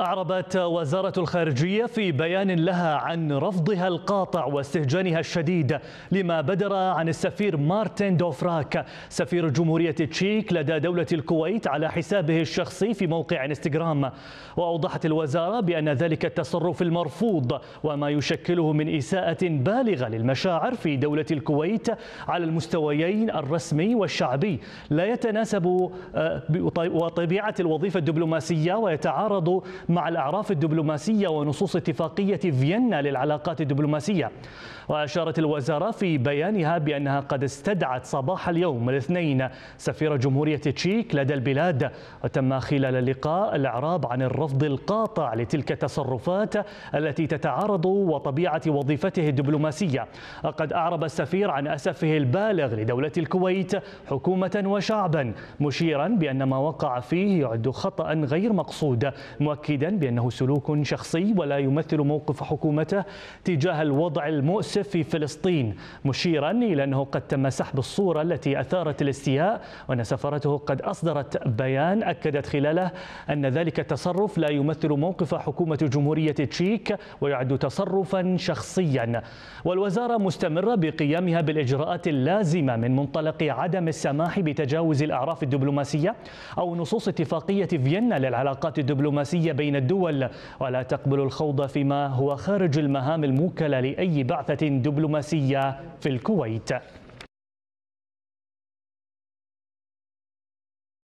أعربت وزارة الخارجية في بيان لها عن رفضها القاطع واستهجانها الشديد لما بدر عن السفير مارتن دوفراك سفير جمهورية تشيك لدى دولة الكويت على حسابه الشخصي في موقع انستغرام وأوضحت الوزارة بأن ذلك التصرف المرفوض وما يشكله من إساءة بالغة للمشاعر في دولة الكويت على المستويين الرسمي والشعبي لا يتناسب وطبيعة آه، الوظيفة الدبلوماسية ويتعارض مع الأعراف الدبلوماسية ونصوص اتفاقية فيينا للعلاقات الدبلوماسية وأشارت الوزارة في بيانها بأنها قد استدعت صباح اليوم الاثنين سفير جمهورية تشيك لدى البلاد وتم خلال اللقاء الإعراب عن الرفض القاطع لتلك التصرفات التي تتعارض وطبيعة وظيفته الدبلوماسية وقد أعرب السفير عن أسفه البالغ لدولة الكويت حكومة وشعبا مشيرا بأن ما وقع فيه يعد خطأ غير مقصود مؤكدا مؤكدا بأنه سلوك شخصي ولا يمثل موقف حكومته تجاه الوضع المؤسف في فلسطين مشيرا إلى أنه قد تم سحب الصورة التي أثارت الاستياء وأن سفارته قد أصدرت بيان أكدت خلاله أن ذلك التصرف لا يمثل موقف حكومة جمهورية تشيك ويعد تصرفا شخصيا والوزارة مستمرة بقيامها بالإجراءات اللازمة من منطلق عدم السماح بتجاوز الأعراف الدبلوماسية أو نصوص اتفاقية فيينا للعلاقات الدبلوماسية بين الدول ولا تقبل الخوض فيما هو خارج المهام الموكلة لأي بعثة دبلوماسية في الكويت